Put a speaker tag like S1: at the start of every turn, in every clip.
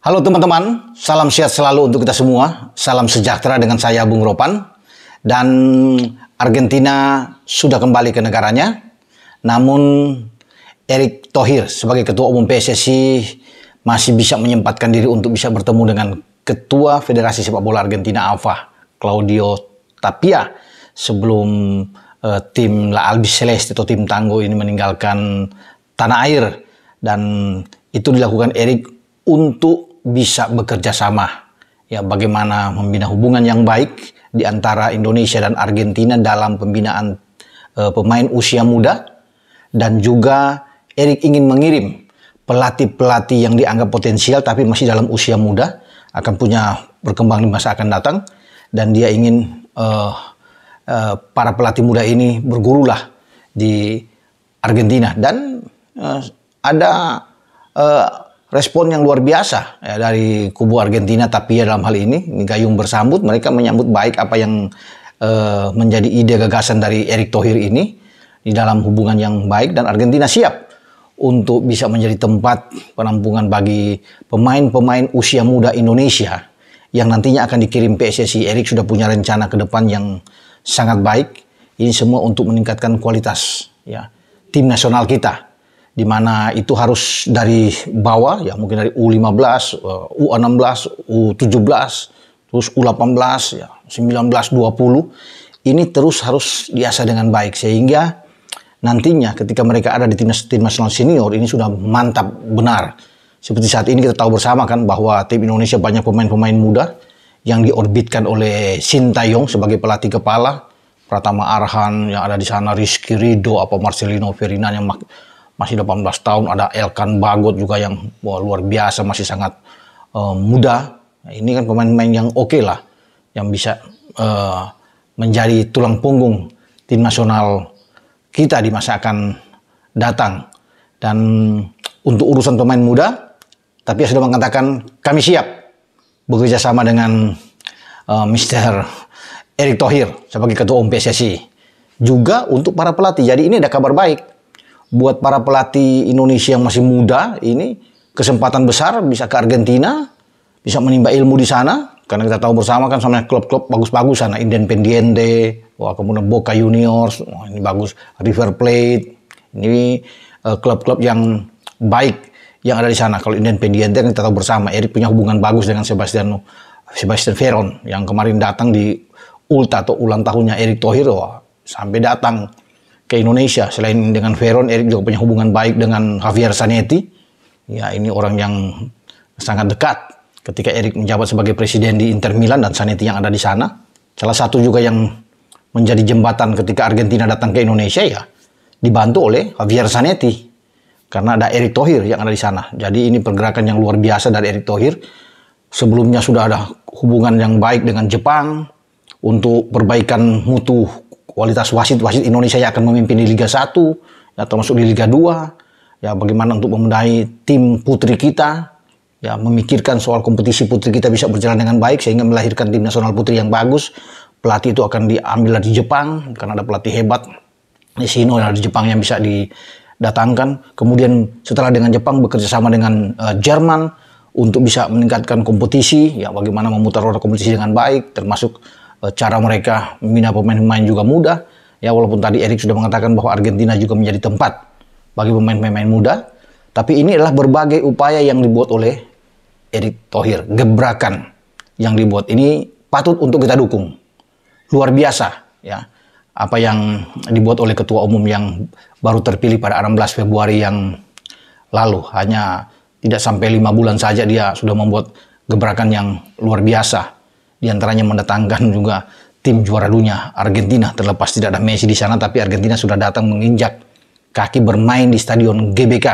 S1: Halo teman-teman, salam sehat selalu untuk kita semua. Salam sejahtera dengan saya Bung Ropan. Dan Argentina sudah kembali ke negaranya. Namun Erik Thohir sebagai ketua umum PSSI masih bisa menyempatkan diri untuk bisa bertemu dengan ketua Federasi Sepak Bola Argentina AFA, Claudio Tapia sebelum uh, tim La Albi atau tim Tango ini meninggalkan tanah air dan itu dilakukan Erik untuk bisa bekerja sama. Ya, bagaimana membina hubungan yang baik di antara Indonesia dan Argentina dalam pembinaan e, pemain usia muda dan juga Erik ingin mengirim pelatih-pelatih yang dianggap potensial tapi masih dalam usia muda akan punya berkembang di masa akan datang dan dia ingin e, e, para pelatih muda ini bergurulah di Argentina dan e, ada e, respon yang luar biasa ya, dari kubu Argentina tapi ya dalam hal ini Gayung bersambut mereka menyambut baik apa yang uh, menjadi ide gagasan dari Erick Thohir ini di dalam hubungan yang baik dan Argentina siap untuk bisa menjadi tempat penampungan bagi pemain-pemain usia muda Indonesia yang nantinya akan dikirim PSSI Erick sudah punya rencana ke depan yang sangat baik ini semua untuk meningkatkan kualitas ya tim nasional kita di mana itu harus dari bawah ya mungkin dari U15, U16, U17, terus U18 ya 19 20 ini terus harus diasah dengan baik sehingga nantinya ketika mereka ada di timnas tim nasional senior ini sudah mantap benar. Seperti saat ini kita tahu bersama kan bahwa tim Indonesia banyak pemain-pemain muda yang diorbitkan oleh Sintayong sebagai pelatih kepala, Pratama Arhan yang ada di sana, Rizky Rido, apa Marcelino Ferdinand yang masih 18 tahun ada Elkan Bagot juga yang wah, luar biasa masih sangat uh, muda nah, ini kan pemain-pemain yang oke okay lah yang bisa uh, menjadi tulang punggung tim nasional kita di masa akan datang dan untuk urusan pemain muda tapi sudah mengatakan kami siap bekerja sama dengan uh, eh, Mr. Erick Thohir sebagai ketua umum PSSI juga untuk para pelatih jadi ini ada kabar baik buat para pelatih Indonesia yang masih muda ini kesempatan besar bisa ke Argentina, bisa menimba ilmu di sana karena kita tahu bersama kan sama klub-klub bagus-bagus sana Independiente, wah kemudian Boca Juniors, wah ini bagus, River Plate, ini eh, klub-klub uh, yang baik yang ada di sana. Kalau Independiente kan kita tahu bersama, Erik punya hubungan bagus dengan Sebastian Sebastian Veron yang kemarin datang di Ulta atau ulang tahunnya Erik Thohir, wah sampai datang ke Indonesia selain dengan Veron Erik juga punya hubungan baik dengan Javier Sanetti ya ini orang yang sangat dekat ketika Erik menjabat sebagai presiden di Inter Milan dan Sanetti yang ada di sana salah satu juga yang menjadi jembatan ketika Argentina datang ke Indonesia ya dibantu oleh Javier Sanetti karena ada Erik Thohir yang ada di sana jadi ini pergerakan yang luar biasa dari Erik Thohir sebelumnya sudah ada hubungan yang baik dengan Jepang untuk perbaikan mutu kualitas wasit-wasit Indonesia yang akan memimpin di Liga 1, ya termasuk di Liga 2, ya bagaimana untuk membenahi tim putri kita, ya memikirkan soal kompetisi putri kita bisa berjalan dengan baik sehingga melahirkan tim nasional putri yang bagus. Pelatih itu akan diambil dari Jepang karena ada pelatih hebat di sini dari Jepang yang bisa didatangkan. Kemudian setelah dengan Jepang bekerja sama dengan uh, Jerman untuk bisa meningkatkan kompetisi, ya bagaimana memutar roda kompetisi dengan baik termasuk Eh, cara mereka memindah pemain-pemain juga mudah. Ya walaupun tadi Erik sudah mengatakan bahwa Argentina juga menjadi tempat bagi pemain-pemain muda, tapi ini adalah berbagai upaya yang dibuat oleh Erik Thohir, gebrakan yang dibuat ini patut untuk kita dukung. Luar biasa ya. Apa yang dibuat oleh ketua umum yang baru terpilih pada 16 Februari yang lalu hanya tidak sampai lima bulan saja dia sudah membuat gebrakan yang luar biasa diantaranya mendatangkan juga tim juara dunia Argentina terlepas tidak ada Messi di sana tapi Argentina sudah datang menginjak kaki bermain di stadion GBK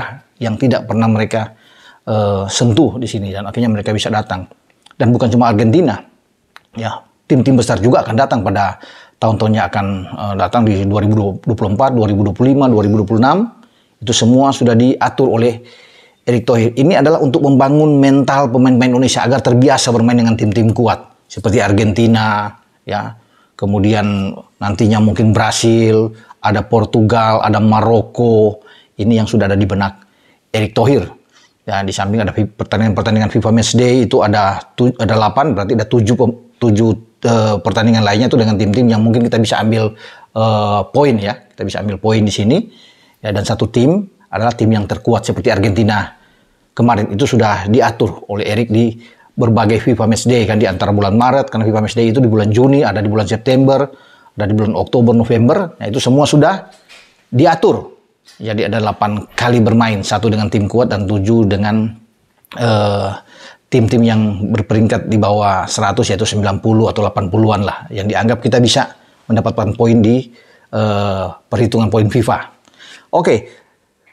S1: yang tidak pernah mereka uh, sentuh di sini dan akhirnya mereka bisa datang dan bukan cuma Argentina ya tim-tim besar juga akan datang pada tahun-tahunnya akan uh, datang di 2024, 2025, 2026 itu semua sudah diatur oleh Erick Thohir. Ini adalah untuk membangun mental pemain-pemain Indonesia agar terbiasa bermain dengan tim-tim kuat seperti Argentina, ya. Kemudian nantinya mungkin Brasil, ada Portugal, ada Maroko. Ini yang sudah ada di benak Erick Thohir. Ya, di samping ada pertandingan-pertandingan FIFA Matchday itu ada ada 8 berarti ada 7 7 eh, pertandingan lainnya itu dengan tim-tim yang mungkin kita bisa ambil uh, poin ya. Kita bisa ambil poin di sini. Ya, dan satu tim adalah tim yang terkuat seperti Argentina kemarin itu sudah diatur oleh Erik di berbagai FIFA Matchday kan di antara bulan Maret karena FIFA Matchday itu di bulan Juni, ada di bulan September, ada di bulan Oktober, November. Nah, itu semua sudah diatur. Jadi ada 8 kali bermain, satu dengan tim kuat dan tujuh dengan tim eh, tim-tim yang berperingkat di bawah 100 yaitu 90 atau 80-an lah yang dianggap kita bisa mendapatkan poin di uh, perhitungan poin FIFA. Oke.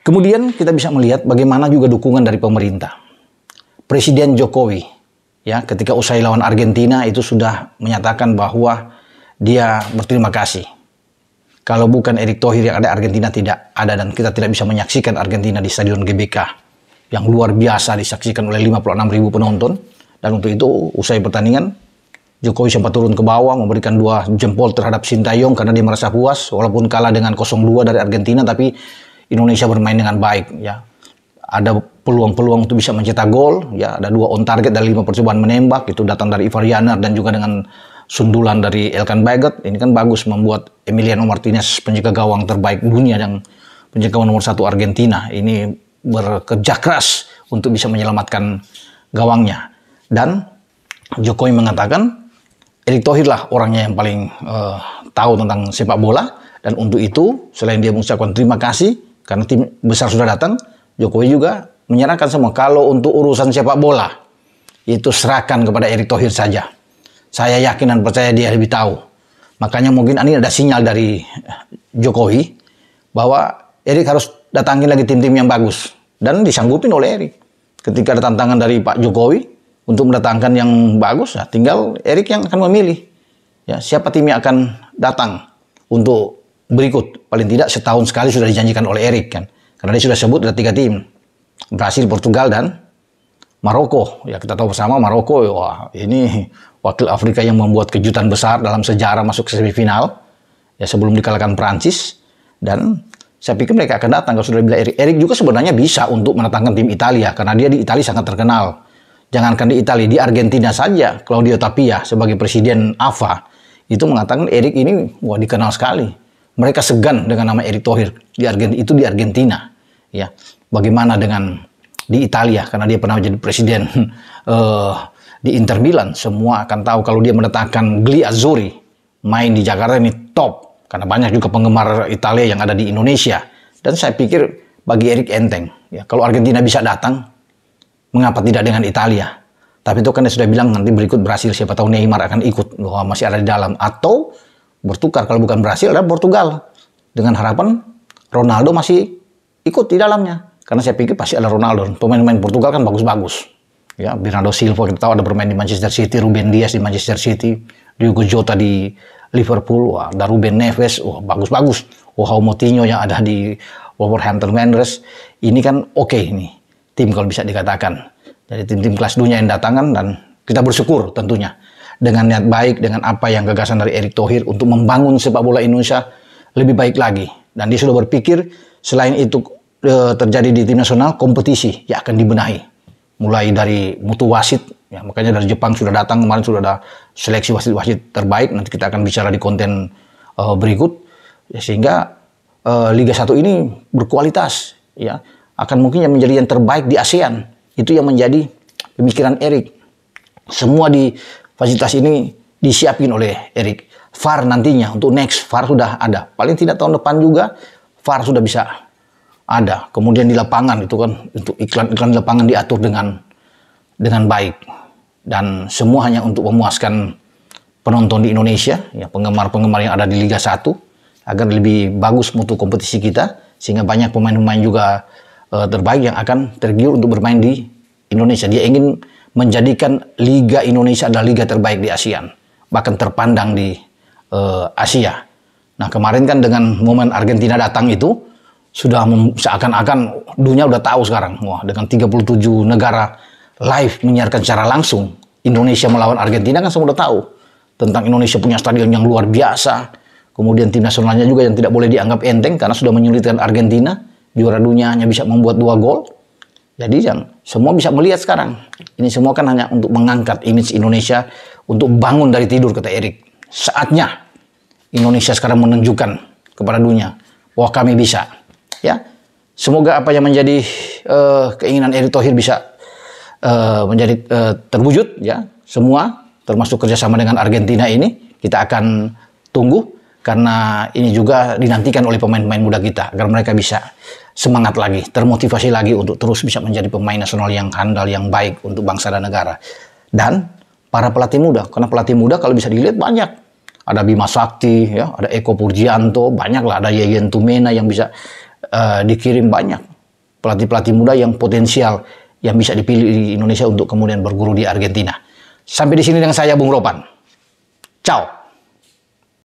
S1: Kemudian kita bisa melihat bagaimana juga dukungan dari pemerintah. Presiden Jokowi ya ketika usai lawan Argentina itu sudah menyatakan bahwa dia berterima kasih. Kalau bukan Erick Thohir yang ada Argentina tidak ada dan kita tidak bisa menyaksikan Argentina di Stadion GBK yang luar biasa disaksikan oleh 56 ribu penonton dan untuk itu usai pertandingan Jokowi sempat turun ke bawah memberikan dua jempol terhadap Sintayong karena dia merasa puas walaupun kalah dengan 0-2 dari Argentina tapi Indonesia bermain dengan baik ya ada peluang-peluang untuk bisa mencetak gol ya ada dua on target dari lima percobaan menembak itu datang dari Ivar Yanar dan juga dengan sundulan dari Elkan Baget ini kan bagus membuat Emiliano Martinez penjaga gawang terbaik dunia yang penjaga gawang nomor satu Argentina ini bekerja keras untuk bisa menyelamatkan gawangnya dan Jokowi mengatakan Erick Thohir lah orangnya yang paling uh, tahu tentang sepak bola dan untuk itu selain dia mengucapkan terima kasih karena tim besar sudah datang Jokowi juga menyerahkan semua. Kalau untuk urusan sepak bola, itu serahkan kepada Erick Thohir saja. Saya yakin dan percaya dia lebih tahu. Makanya mungkin ini ada sinyal dari Jokowi bahwa Erick harus datangin lagi tim-tim yang bagus. Dan disanggupin oleh Erick. Ketika ada tantangan dari Pak Jokowi untuk mendatangkan yang bagus, ya tinggal Erick yang akan memilih. Ya, siapa tim yang akan datang untuk berikut. Paling tidak setahun sekali sudah dijanjikan oleh Erick kan. Karena dia sudah sebut ada tiga tim. Brasil, Portugal, dan Maroko. Ya kita tahu bersama Maroko, ya, wah ini wakil Afrika yang membuat kejutan besar dalam sejarah masuk ke semifinal. Ya sebelum dikalahkan Prancis. Dan saya pikir mereka akan datang. Kalau sudah bilang Erik, Erik juga sebenarnya bisa untuk menatangkan tim Italia. Karena dia di Italia sangat terkenal. Jangankan di Italia, di Argentina saja. Claudio Tapia sebagai presiden AFA itu mengatakan Erik ini wah dikenal sekali. Mereka segan dengan nama Erik Thohir di Argentina, itu di Argentina ya bagaimana dengan di Italia karena dia pernah jadi presiden uh, di Inter Milan semua akan tahu kalau dia menetapkan Gli Azzurri main di Jakarta ini top karena banyak juga penggemar Italia yang ada di Indonesia dan saya pikir bagi Erik enteng ya kalau Argentina bisa datang mengapa tidak dengan Italia tapi itu kan dia sudah bilang nanti berikut Brasil siapa tahu Neymar akan ikut wah masih ada di dalam atau bertukar kalau bukan Brasil ada Portugal dengan harapan Ronaldo masih ikut di dalamnya. Karena saya pikir pasti ada Ronaldo. Pemain-pemain Portugal kan bagus-bagus. Ya, Bernardo Silva kita tahu ada bermain di Manchester City, Ruben Dias di Manchester City, Diogo Jota di Liverpool, wah, ada Ruben Neves, wah bagus-bagus. Wah, Moutinho yang ada di Wolverhampton Wanderers, ini kan oke okay ini tim kalau bisa dikatakan. dari tim-tim kelas dunia yang datangan dan kita bersyukur tentunya dengan niat baik dengan apa yang gagasan dari Erick Thohir untuk membangun sepak bola Indonesia lebih baik lagi dan dia sudah berpikir selain itu Eh, terjadi di tim nasional kompetisi ya akan dibenahi mulai dari mutu wasit ya makanya dari Jepang sudah datang kemarin sudah ada seleksi wasit-wasit terbaik nanti kita akan bicara di konten uh, berikut ya, sehingga uh, Liga 1 ini berkualitas ya akan mungkin yang menjadi yang terbaik di ASEAN itu yang menjadi pemikiran Erik semua di fasilitas ini disiapin oleh Erik VAR nantinya untuk next VAR sudah ada. Paling tidak tahun depan juga VAR sudah bisa ada. Kemudian di lapangan itu kan untuk iklan-iklan lapangan diatur dengan dengan baik dan semua hanya untuk memuaskan penonton di Indonesia, ya penggemar-penggemar yang ada di Liga 1 agar lebih bagus mutu kompetisi kita sehingga banyak pemain-pemain juga uh, terbaik yang akan tergiur untuk bermain di Indonesia. Dia ingin menjadikan Liga Indonesia adalah liga terbaik di ASEAN, bahkan terpandang di uh, Asia. Nah, kemarin kan dengan momen Argentina datang itu sudah seakan-akan dunia sudah tahu sekarang. Wah, dengan 37 negara live menyiarkan secara langsung Indonesia melawan Argentina kan semua udah tahu tentang Indonesia punya stadion yang luar biasa. Kemudian tim nasionalnya juga yang tidak boleh dianggap enteng karena sudah menyulitkan Argentina. Juara dunia hanya bisa membuat dua gol. Jadi yang semua bisa melihat sekarang. Ini semua kan hanya untuk mengangkat image Indonesia untuk bangun dari tidur kata Erik. Saatnya Indonesia sekarang menunjukkan kepada dunia bahwa kami bisa ya. Semoga apa yang menjadi uh, keinginan Erick Thohir bisa uh, menjadi uh, terwujud ya semua termasuk kerjasama dengan Argentina ini kita akan tunggu karena ini juga dinantikan oleh pemain-pemain muda kita agar mereka bisa semangat lagi, termotivasi lagi untuk terus bisa menjadi pemain nasional yang handal, yang baik untuk bangsa dan negara. Dan para pelatih muda, karena pelatih muda kalau bisa dilihat banyak ada Bima Sakti, ya, ada Eko Purjianto, banyaklah ada Yeyen Tumena yang bisa uh, dikirim banyak pelatih-pelatih muda yang potensial yang bisa dipilih di Indonesia untuk kemudian berguru di Argentina. Sampai di sini dengan saya Bung Ropan. Ciao.